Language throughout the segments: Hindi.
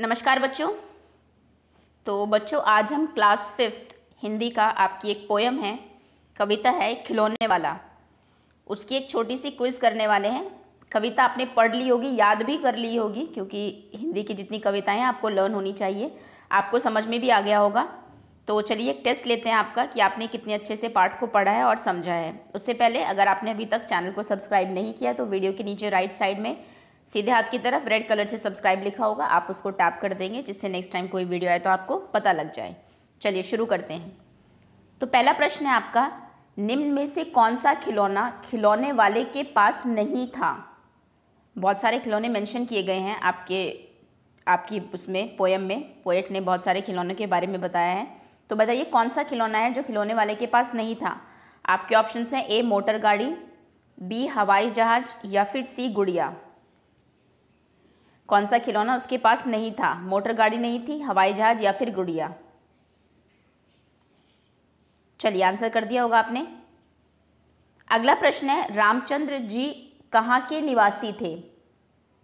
नमस्कार बच्चों तो बच्चों आज हम क्लास फिफ्थ हिंदी का आपकी एक पोयम है कविता है खिलौने वाला उसकी एक छोटी सी क्विज करने वाले हैं कविता आपने पढ़ ली होगी याद भी कर ली होगी क्योंकि हिंदी की जितनी कविताएं आपको लर्न होनी चाहिए आपको समझ में भी आ गया होगा तो चलिए एक टेस्ट लेते हैं आपका कि आपने कितने अच्छे से पाठ को पढ़ा है और समझा है उससे पहले अगर आपने अभी तक चैनल को सब्सक्राइब नहीं किया तो वीडियो के नीचे राइट साइड में सीधे हाथ की तरफ रेड कलर से सब्सक्राइब लिखा होगा आप उसको टैप कर देंगे जिससे नेक्स्ट टाइम कोई वीडियो आए तो आपको पता लग जाए चलिए शुरू करते हैं तो पहला प्रश्न है आपका निम्न में से कौन सा खिलौना खिलौने वाले के पास नहीं था बहुत सारे खिलौने मेंशन किए गए हैं आपके आपकी उसमें पोएम में पोएट ने बहुत सारे खिलौनों के बारे में बताया है तो बताइए कौन सा खिलौना है जो खिलौने वाले के पास नहीं था आपके ऑप्शन हैं ए मोटर गाड़ी बी हवाई जहाज या फिर सी गुड़िया कौन सा खिलौना उसके पास नहीं था मोटर गाड़ी नहीं थी हवाई जहाज या फिर गुड़िया चलिए आंसर कर दिया होगा आपने अगला प्रश्न है रामचंद्र जी कहाँ के निवासी थे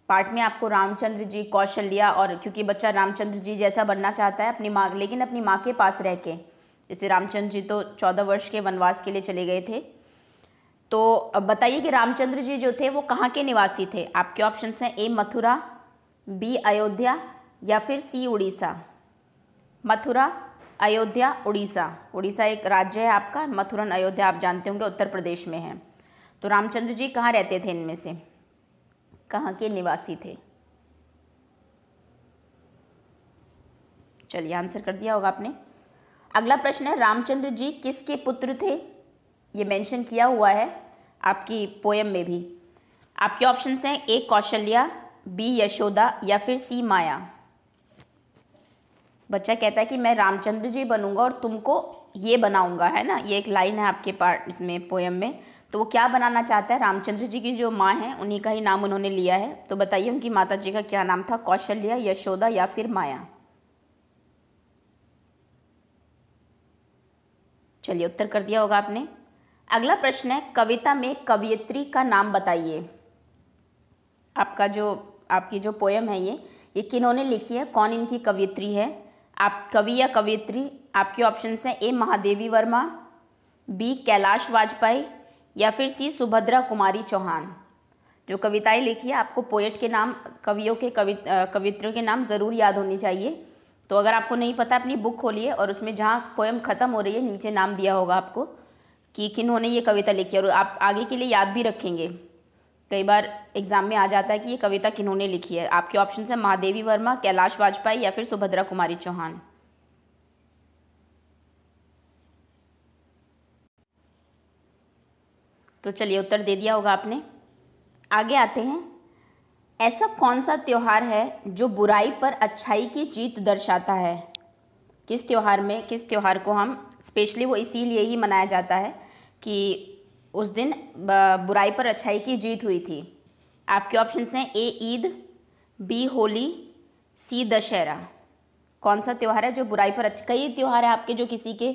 पार्ट में आपको रामचंद्र जी कौशल्या और क्योंकि बच्चा रामचंद्र जी जैसा बनना चाहता है अपनी माँ लेकिन अपनी माँ के पास रह के जैसे रामचंद्र जी तो चौदह वर्ष के वनवास के लिए चले गए थे तो बताइए कि रामचंद्र जी जो थे वो कहाँ के निवासी थे आपके ऑप्शन हैं ए मथुरा बी अयोध्या या फिर सी उड़ीसा मथुरा अयोध्या उड़ीसा उड़ीसा एक राज्य है आपका मथुरा अयोध्या आप जानते होंगे उत्तर प्रदेश में है तो रामचंद्र जी कहाँ रहते थे इनमें से कहाँ के निवासी थे चलिए आंसर कर दिया होगा आपने अगला प्रश्न है रामचंद्र जी किसके पुत्र थे ये मेंशन किया हुआ है आपकी पोयम में भी आपके ऑप्शंस हैं ए कौशल्या बी यशोदा या फिर सी माया बच्चा कहता है कि मैं रामचंद्र जी बनूंगा और तुमको ये बनाऊंगा है ना ये एक लाइन है आपके पार्ट इसमें पोएम में तो वो क्या बनाना चाहता है रामचंद्र जी की जो माँ है उन्हीं का ही नाम उन्होंने लिया है तो बताइए उनकी माता जी का क्या नाम था कौशल्या यशोदा या फिर माया चलिए उत्तर कर दिया होगा आपने अगला प्रश्न है कविता में कवियत्री का नाम बताइए आपका जो आपकी जो पोएम है ये ये किन्होंने लिखी है कौन इनकी कवियत्री है आप कवि या कवियत्री आपके ऑप्शंस हैं ए महादेवी वर्मा बी कैलाश वाजपेयी या फिर सी सुभद्रा कुमारी चौहान जो कविताएं लिखी है आपको पोएट के नाम कवियों के कवि कवित्रियों के नाम ज़रूर याद होने चाहिए तो अगर आपको नहीं पता अपनी बुक खोलिए और उसमें जहाँ पोएम ख़त्म हो रही है नीचे नाम दिया होगा आपको कि किन्होंने ये कविता लिखी है और आप आगे के लिए याद भी रखेंगे कई बार एग्जाम में आ जाता है कि ये कविता किन्होंने लिखी है आपके ऑप्शन है महादेवी वर्मा कैलाश वाजपेयी या फिर सुभद्रा कुमारी चौहान तो चलिए उत्तर दे दिया होगा आपने आगे आते हैं ऐसा कौन सा त्यौहार है जो बुराई पर अच्छाई की जीत दर्शाता है किस त्यौहार में किस त्यौहार को हम स्पेशली वो इसीलिए ही मनाया जाता है कि उस दिन बुराई पर अच्छाई की जीत हुई थी आपके ऑप्शन हैं A Eid B Holi C Dussehra कौन सा त्यौहार है जो बुराई पर अच्छा कई त्यौहार है आपके जो किसी के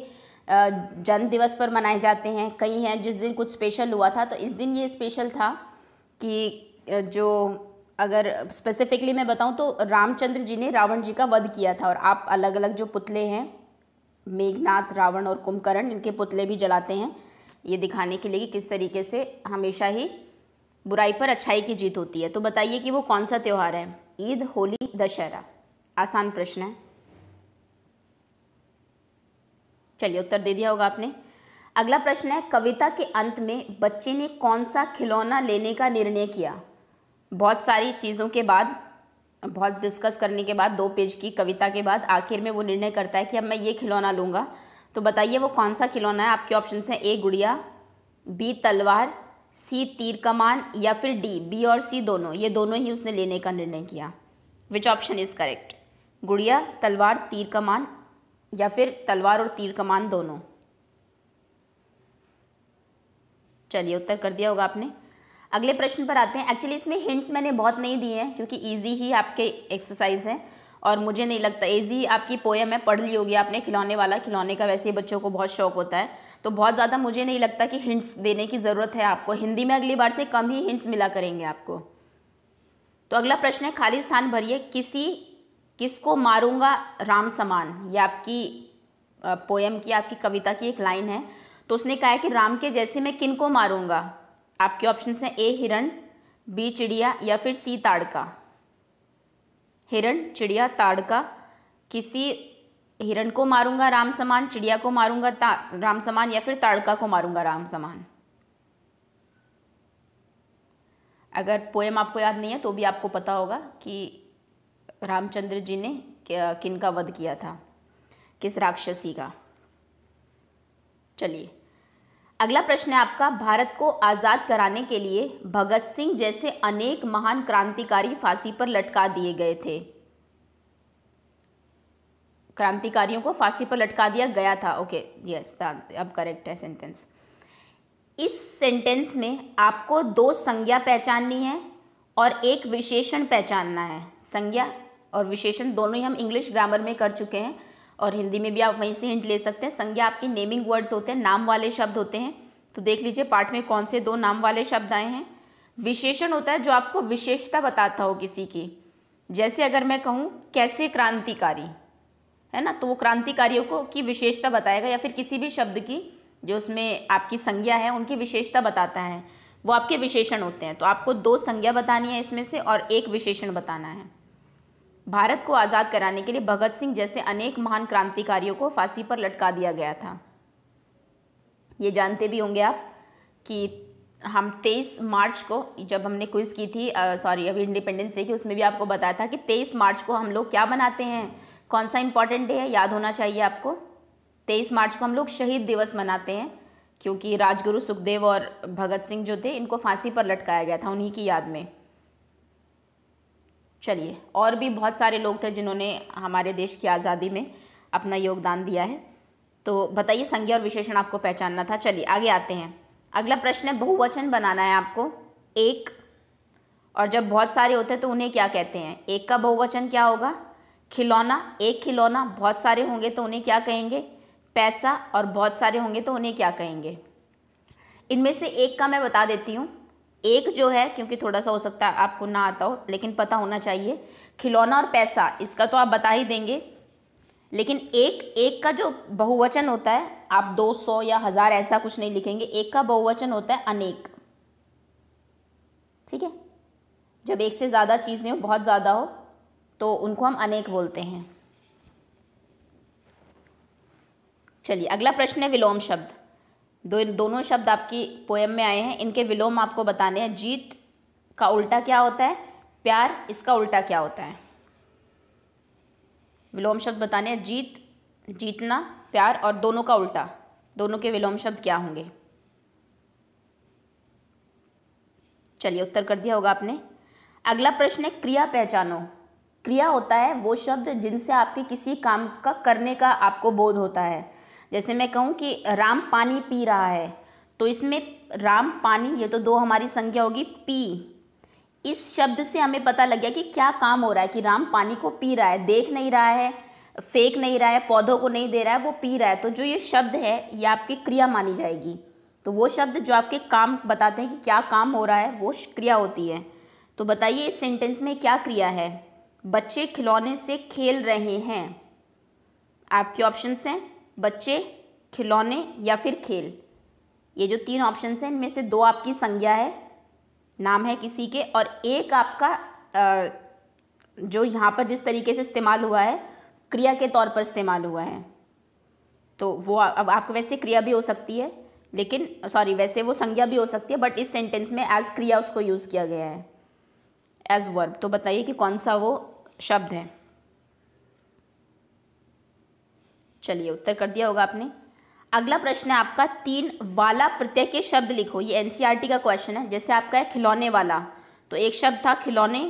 जन्म दिवस पर मनाए जाते हैं कई हैं जिस दिन कुछ स्पेशल हुआ था तो इस दिन ये स्पेशल था कि जो अगर स्पेसिफिकली मैं बताऊं तो रामचंद्र जी ने रावण जी का वध किया था और आप अलग अलग जो पुतले हैं मेघनाथ रावण और कुंभकर्ण इनके पुतले भी जलाते हैं ये दिखाने के लिए कि किस तरीके से हमेशा ही बुराई पर अच्छाई की जीत होती है तो बताइए कि वो कौन सा त्यौहार है ईद होली दशहरा आसान प्रश्न है चलिए उत्तर दे दिया होगा आपने अगला प्रश्न है कविता के अंत में बच्चे ने कौन सा खिलौना लेने का निर्णय किया बहुत सारी चीज़ों के बाद बहुत डिस्कस करने के बाद दो पेज की कविता के बाद आखिर में वो निर्णय करता है कि अब मैं ये खिलौना लूँगा तो बताइए वो कौन सा खिलौना है आपके ऑप्शन है ए गुड़िया बी तलवार सी तीर कमान या फिर डी बी और सी दोनों ये दोनों ही उसने लेने का निर्णय किया विच ऑप्शन इज़ करेक्ट गुड़िया तलवार तीर कमान या फिर तलवार और तीर कमान दोनों चलिए उत्तर कर दिया होगा आपने अगले प्रश्न पर आते हैं एक्चुअली इसमें हिंट्स मैंने बहुत नहीं दिए हैं क्योंकि ईजी ही आपके एक्सरसाइज हैं और मुझे नहीं लगता एजी आपकी पोएम है पढ़ ली होगी आपने खिलौने वाला खिलौने का वैसे ही बच्चों को बहुत शौक होता है तो बहुत ज़्यादा मुझे नहीं लगता कि हिंट्स देने की ज़रूरत है आपको हिंदी में अगली बार से कम ही हिंट्स मिला करेंगे आपको तो अगला प्रश्न है खाली स्थान भरिए किसी किसको मारूंगा राम समान ये आपकी पोएम की आपकी कविता की एक लाइन है तो उसने कहा है कि राम के जैसे मैं किन को मारूंगा आपके ऑप्शन हैं ए हिरण बी चिड़िया या फिर सी ताड़का हिरण चिड़िया ताड़का किसी हिरण को मारूंगा राम समान चिड़िया को मारूंगा राम समान या फिर ताड़का को मारूंगा राम समान अगर पोएम आपको याद नहीं है तो भी आपको पता होगा कि रामचंद्र जी ने किन का वध किया था किस राक्षसी का चलिए अगला प्रश्न है आपका भारत को आज़ाद कराने के लिए भगत सिंह जैसे अनेक महान क्रांतिकारी फांसी पर लटका दिए गए थे क्रांतिकारियों को फांसी पर लटका दिया गया था ओके यस अब करेक्ट है सेंटेंस इस सेंटेंस में आपको दो संज्ञा पहचाननी है और एक विशेषण पहचानना है संज्ञा और विशेषण दोनों ही हम इंग्लिश ग्रामर में कर चुके हैं और हिंदी में भी आप वहीं से हिंट ले सकते हैं संज्ञा आपके नेमिंग वर्ड्स होते हैं नाम वाले शब्द होते हैं तो देख लीजिए पाठ में कौन से दो नाम वाले शब्द आए हैं विशेषण होता है जो आपको विशेषता बताता हो किसी की जैसे अगर मैं कहूँ कैसे क्रांतिकारी है ना तो वो क्रांतिकारियों को की विशेषता बताएगा या फिर किसी भी शब्द की जो उसमें आपकी संज्ञा है उनकी विशेषता बताता है वो आपके विशेषण होते हैं तो आपको दो संज्ञा बतानी है इसमें से और एक विशेषण बताना है भारत को आज़ाद कराने के लिए भगत सिंह जैसे अनेक महान क्रांतिकारियों को फांसी पर लटका दिया गया था ये जानते भी होंगे आप कि हम 23 मार्च को जब हमने क्विज़ की थी सॉरी अभी इंडिपेंडेंस डे की उसमें भी आपको बताया था कि 23 मार्च को हम लोग क्या मनाते हैं कौन सा इंपॉर्टेंट डे है याद होना चाहिए आपको 23 मार्च को हम लोग शहीद दिवस मनाते हैं क्योंकि राजगुरु सुखदेव और भगत सिंह जो थे इनको फांसी पर लटकाया गया था उन्हीं की याद में चलिए और भी बहुत सारे लोग थे जिन्होंने हमारे देश की आज़ादी में अपना योगदान दिया है तो बताइए संज्ञा और विशेषण आपको पहचानना था चलिए आगे आते हैं अगला प्रश्न है बहुवचन बनाना है आपको एक और जब बहुत सारे होते हैं तो उन्हें क्या कहते हैं एक का बहुवचन क्या होगा खिलौना एक खिलौना बहुत सारे होंगे तो उन्हें क्या कहेंगे पैसा और बहुत सारे होंगे तो उन्हें क्या कहेंगे इनमें से एक का मैं बता देती हूँ एक जो है क्योंकि थोड़ा सा हो सकता है आपको ना आता हो लेकिन पता होना चाहिए खिलौना और पैसा इसका तो आप बता ही देंगे लेकिन एक एक का जो बहुवचन होता है आप 200 या हज़ार ऐसा कुछ नहीं लिखेंगे एक का बहुवचन होता है अनेक ठीक है जब एक से ज़्यादा चीज़ें हो बहुत ज़्यादा हो तो उनको हम अनेक बोलते हैं चलिए अगला प्रश्न है विलोम शब्द दो दोनों शब्द आपकी पोएम में आए हैं इनके विलोम आपको बताने हैं जीत का उल्टा क्या होता है प्यार इसका उल्टा क्या होता है विलोम शब्द बताने हैं जीत जीतना प्यार और दोनों का उल्टा दोनों के विलोम शब्द क्या होंगे चलिए उत्तर कर दिया होगा आपने अगला प्रश्न है क्रिया पहचानो क्रिया होता है वो शब्द जिनसे आपके किसी काम का करने का आपको बोध होता है जैसे मैं कहूँ कि राम पानी पी रहा है तो इसमें राम पानी ये तो दो हमारी संज्ञा होगी पी इस शब्द से हमें पता लग गया कि क्या काम हो रहा है कि राम पानी को पी रहा है देख नहीं रहा है फेंक नहीं रहा है पौधों को नहीं दे रहा है वो पी रहा है तो जो ये शब्द है ये आपकी क्रिया मानी जाएगी तो वो शब्द जो आपके काम बताते हैं कि क्या काम हो रहा है वो क्रिया होती है तो बताइए इस सेंटेंस में क्या क्रिया है बच्चे खिलौने से खेल रहे हैं आपके ऑप्शन हैं बच्चे खिलौने या फिर खेल ये जो तीन ऑप्शन हैं इनमें से दो आपकी संज्ञा है नाम है किसी के और एक आपका जो यहाँ पर जिस तरीके से इस्तेमाल हुआ है क्रिया के तौर पर इस्तेमाल हुआ है तो वो अब आपको वैसे क्रिया भी हो सकती है लेकिन सॉरी वैसे वो संज्ञा भी हो सकती है बट इस सेंटेंस में एज क्रिया उसको यूज़ किया गया है एज वर्ब तो बताइए कि कौन सा वो शब्द है चलिए उत्तर कर दिया होगा आपने अगला प्रश्न है आपका तीन वाला प्रत्यय के शब्द लिखो ये एनसीईआरटी e का क्वेश्चन है जैसे आपका है खिलौने वाला तो एक शब्द था खिलौने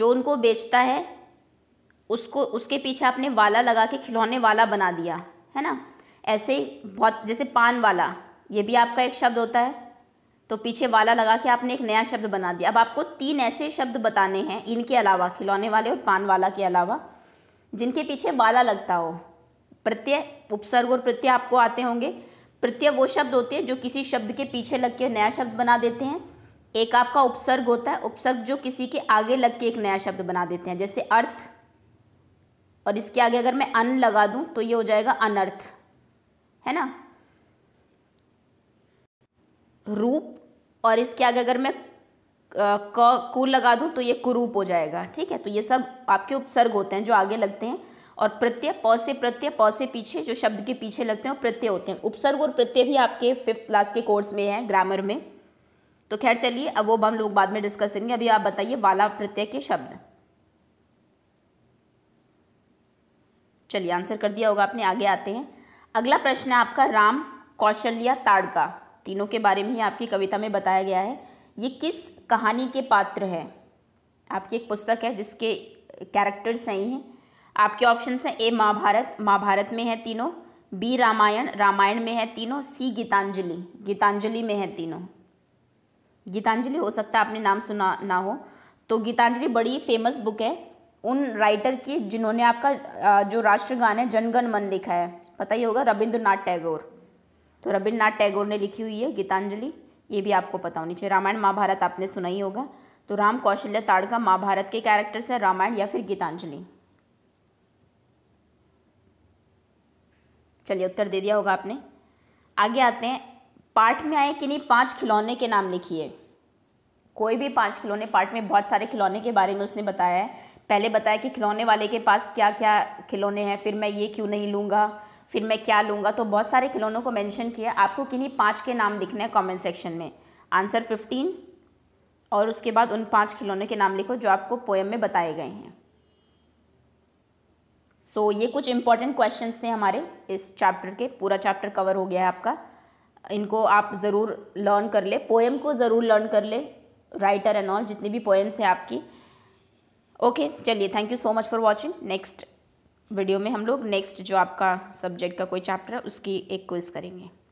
जो उनको बेचता है उसको उसके पीछे आपने वाला लगा के खिलौने वाला बना दिया है ना ऐसे बहुत जैसे पान वाला ये भी आपका एक शब्द होता है तो पीछे वाला लगा के आपने एक नया शब्द बना दिया अब आपको तीन ऐसे शब्द बताने हैं इनके अलावा खिलौने वाले और पान वाला के अलावा जिनके पीछे वाला लगता हो प्रत्यय उपसर्ग और प्रत्यय आपको आते होंगे प्रत्यय वो शब्द होते हैं जो किसी शब्द के पीछे लग के नया शब्द बना देते हैं एक आपका उपसर्ग होता है उपसर्ग जो किसी के आगे लग के एक नया शब्द बना देते हैं जैसे अर्थ और इसके आगे अगर मैं अन लगा दूं तो ये हो जाएगा अनर्थ है ना रूप और इसके आगे अगर मैं कु लगा दूं तो ये कुरूप हो जाएगा ठीक है तो ये सब आपके उपसर्ग होते हैं जो आगे लगते हैं और प्रत्यय पौ से प्रत्यय पौ से पीछे जो शब्द के पीछे लगते हैं वो प्रत्यय होते हैं उपसर्ग और प्रत्यय भी आपके फिफ्थ क्लास के कोर्स में है ग्रामर में तो खैर चलिए अब वो हम लोग बाद में डिस्कस करेंगे अभी आप बताइए वाला प्रत्यय के शब्द चलिए आंसर कर दिया होगा आपने आगे आते हैं अगला प्रश्न है आपका राम कौशल्या ताड़का तीनों के बारे में ही आपकी कविता में बताया गया है ये किस कहानी के पात्र है आपकी एक पुस्तक है जिसके कैरेक्टर्स सही हैं आपके ऑप्शन हैं ए महाभारत महाभारत में है तीनों बी रामायण रामायण में है तीनों सी गीतांजलि गीतांजलि में है तीनों गीतांजलि हो सकता है आपने नाम सुना ना हो तो गीतांजलि बड़ी फेमस बुक है उन राइटर की जिन्होंने आपका जो राष्ट्रगान है जनगण मन लिखा है पता ही होगा रविंद्रनाथ टैगोर तो रविन्द्रनाथ टैगोर ने लिखी हुई है गीतांजलि ये भी आपको पता होनी चाहिए रामायण महाभारत आपने सुना ही होगा तो राम कौशल्य ताड़का महाभारत के कैरेक्टर से रामायण या फिर गीतांजलि चलिए उत्तर दे दिया होगा आपने आगे आते हैं पार्ट में आए कि नहीं पाँच खिलौने के नाम लिखिए कोई भी पाँच खिलौने पार्ट में बहुत सारे खिलौने के बारे में उसने बताया है पहले बताया कि खिलौने वाले के पास क्या क्या खिलौने हैं फिर मैं ये क्यों नहीं लूँगा फिर मैं क्या लूँगा तो बहुत सारे खिलौनों को मेंशन किया आपको किन्हीं पाँच के नाम लिखने हैं कमेंट सेक्शन में आंसर फिफ्टीन और उसके बाद उन पाँच खिलौनों के नाम लिखो जो आपको पोएम में बताए गए हैं सो so, ये कुछ इंपॉर्टेंट क्वेश्चन थे हमारे इस चैप्टर के पूरा चैप्टर कवर हो गया है आपका इनको आप ज़रूर लर्न कर ले पोएम को ज़रूर लर्न कर ले राइटर एंड ऑल जितनी भी पोएम्स हैं आपकी ओके okay, चलिए thank you so much for watching next video में हम लोग नेक्स्ट जो आपका सब्जेक्ट का कोई चैप्टर है उसकी एक क्विज करेंगे